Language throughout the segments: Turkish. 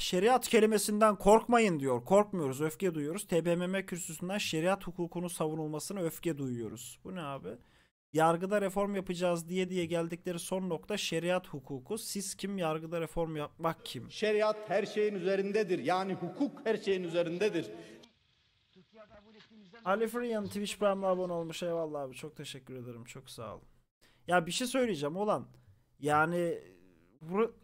şeriat kelimesinden korkmayın diyor. Korkmuyoruz, öfke duyuyoruz. TBMM kürsüsünden şeriat hukukunun savunulmasına öfke duyuyoruz. Bu ne abi? Yargıda reform yapacağız diye diye geldikleri son nokta şeriat hukuku. Siz kim, yargıda reform yapmak kim? Şeriat her şeyin üzerindedir. Yani hukuk her şeyin üzerindedir. Ali Freehan Twitch Prime'la abone olmuş. Eyvallah abi çok teşekkür ederim. Çok sağ ol. Ya bir şey söyleyeceğim olan yani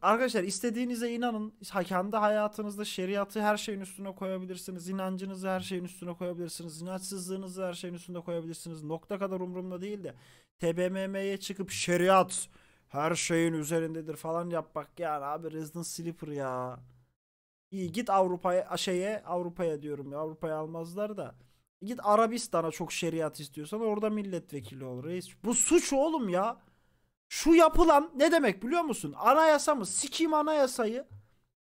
Arkadaşlar istediğinize inanın. Hakanda hayatınızda şeriatı her şeyin üstüne koyabilirsiniz. İnancınızı her şeyin üstüne koyabilirsiniz. İnançsızlığınızı her şeyin üstüne koyabilirsiniz. Nokta kadar umurumda değil de TBMM'ye çıkıp şeriat her şeyin üzerindedir falan yapmak yani abi Resident Sleeper ya. İyi git Avrupa'ya şeye Avrupa'ya diyorum ya Avrupa'ya almazlar da. Git Arabistan'a çok şeriat istiyorsan orada milletvekili ol reis. Bu suç oğlum ya. Şu yapılan ne demek biliyor musun? Anayasa mı? Sikim anayasayı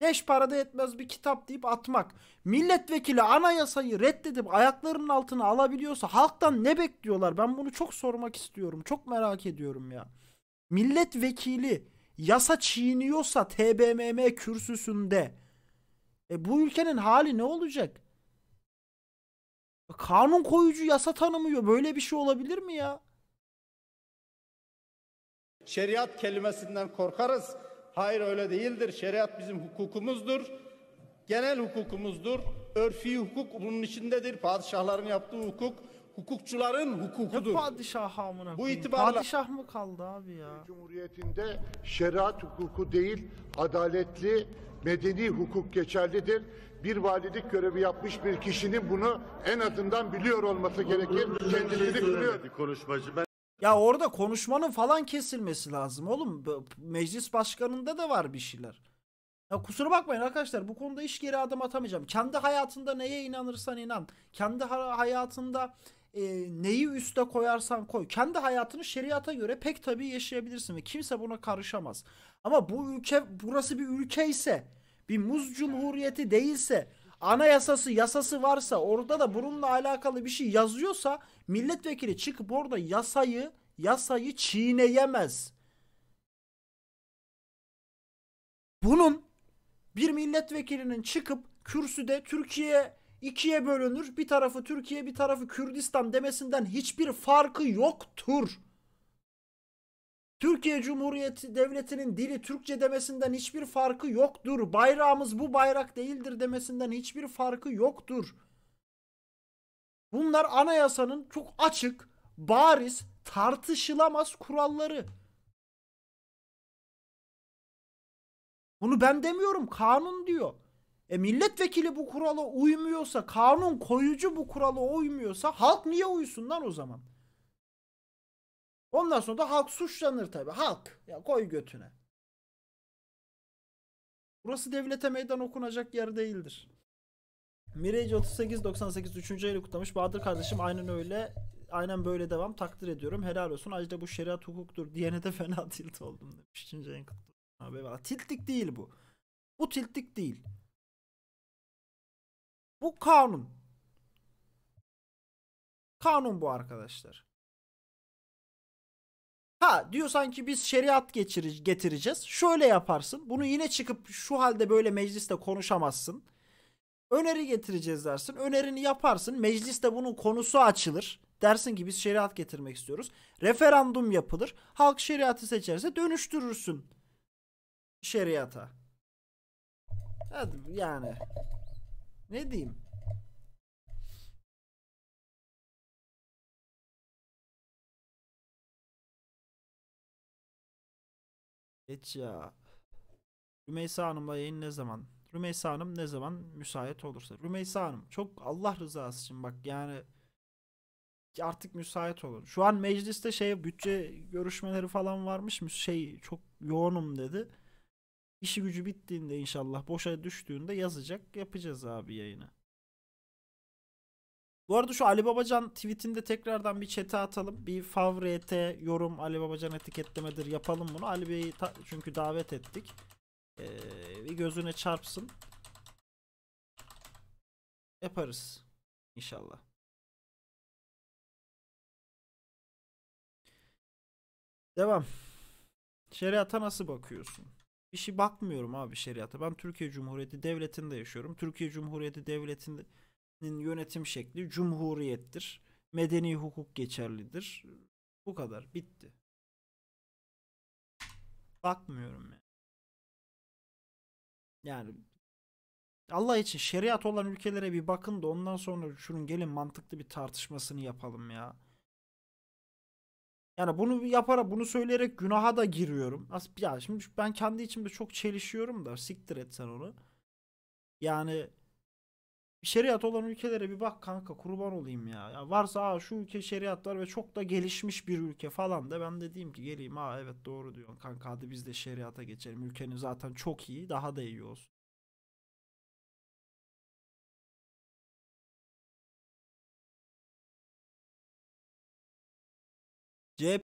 beş parada yetmez bir kitap deyip atmak. Milletvekili anayasayı reddedip ayaklarının altına alabiliyorsa halktan ne bekliyorlar? Ben bunu çok sormak istiyorum. Çok merak ediyorum ya. Milletvekili yasa çiğniyorsa TBMM kürsüsünde e bu ülkenin hali ne olacak? Kanun koyucu yasa tanımıyor. Böyle bir şey olabilir mi ya? şeriat kelimesinden korkarız. Hayır öyle değildir. Şeriat bizim hukukumuzdur. Genel hukukumuzdur. Örfi hukuk bunun içindedir. Padişahların yaptığı hukuk hukukçuların hukukudur. Ne padişah amına Bu itibarla... Padişah mı kaldı abi ya? Cumhuriyetinde şeriat hukuku değil, adaletli, medeni hukuk geçerlidir. Bir valilik görevi yapmış bir kişinin bunu en azından biliyor olması gerekir. Kendisini biliyor. Şey konuşmacı ben... Ya orada konuşmanın falan kesilmesi lazım oğlum. Meclis başkanında da var bir şeyler. Ya kusura bakmayın arkadaşlar bu konuda iş geri adım atamayacağım. Kendi hayatında neye inanırsan inan. Kendi hayatında e, neyi üste koyarsan koy. Kendi hayatını şeriata göre pek tabii yaşayabilirsin ve kimse buna karışamaz. Ama bu ülke burası bir ülke ise bir muz cumhuriyeti değilse anayasası yasası varsa orada da bununla alakalı bir şey yazıyorsa milletvekili çıkıp orada yasayı yasayı çiğneyemez. Bunun bir milletvekilinin çıkıp kürsüde Türkiye ikiye bölünür bir tarafı Türkiye bir tarafı Kürdistan demesinden hiçbir farkı yoktur. Türkiye Cumhuriyeti Devleti'nin dili Türkçe demesinden hiçbir farkı yoktur. Bayrağımız bu bayrak değildir demesinden hiçbir farkı yoktur. Bunlar anayasanın çok açık, bariz, tartışılamaz kuralları. Bunu ben demiyorum, kanun diyor. E milletvekili bu kurala uymuyorsa, kanun koyucu bu kurala uymuyorsa halk niye uysun lan o zaman? Ondan sonra da halk suçlanır tabii. Halk. Ya koy götüne. Burası devlete meydan okunacak yer değildir. Mirage 38 98 3. ayını kutlamış. Bahadır kardeşim aynen öyle. Aynen böyle devam. Takdir ediyorum. Helal olsun. Acda bu şeriat hukuktur diyene de fena tilt oldum demiş. 3. kutlamış kutlu. Abi, tiltlik değil bu. Bu tiltlik değil. Bu kanun. Kanun bu arkadaşlar. Ha diyor sanki biz şeriat geçiric- getireceğiz. Şöyle yaparsın. Bunu yine çıkıp şu halde böyle mecliste konuşamazsın. Öneri getireceğiz dersin. Önerini yaparsın. Mecliste bunun konusu açılır. Dersin ki biz şeriat getirmek istiyoruz. Referandum yapılır. Halk şeriatı seçerse dönüştürürsün şeriata. Hadi yani. Ne diyeyim? Geç ya. Rümeysa Hanım'la yayın ne zaman? Rümeysa Hanım ne zaman müsait olursa. Rümeysa Hanım çok Allah rızası için bak yani artık müsait olun. Şu an mecliste şey bütçe görüşmeleri falan varmış mı? Şey çok yoğunum dedi. İşi gücü bittiğinde inşallah boşa düştüğünde yazacak yapacağız abi yayını. Bu arada şu Ali Babacan tweetinde tekrardan bir çete atalım. Bir favorite, yorum, Ali Babacan etiketlemedir yapalım bunu. Ali Bey'i çünkü davet ettik. Ee, bir gözüne çarpsın. Yaparız. İnşallah. Devam. Şeriata nasıl bakıyorsun? Bir şey bakmıyorum abi şeriata. Ben Türkiye Cumhuriyeti Devleti'nde yaşıyorum. Türkiye Cumhuriyeti Devleti'nde yönetim şekli cumhuriyettir. Medeni hukuk geçerlidir. Bu kadar. Bitti. Bakmıyorum yani. Yani Allah için şeriat olan ülkelere bir bakın da ondan sonra şunun gelin mantıklı bir tartışmasını yapalım ya. Yani bunu yaparak bunu söyleyerek günaha da giriyorum. Ya şimdi ben kendi içimde çok çelişiyorum da siktir et sen onu. Yani şeriat olan ülkelere bir bak kanka kurban olayım ya. ya varsa aa, şu ülke şeriatlar ve çok da gelişmiş bir ülke falan da ben dediğim ki geleyim ha evet doğru diyorsun kanka hadi biz de şeriata geçelim. Ülkenin zaten çok iyi daha da iyi olsun. CHP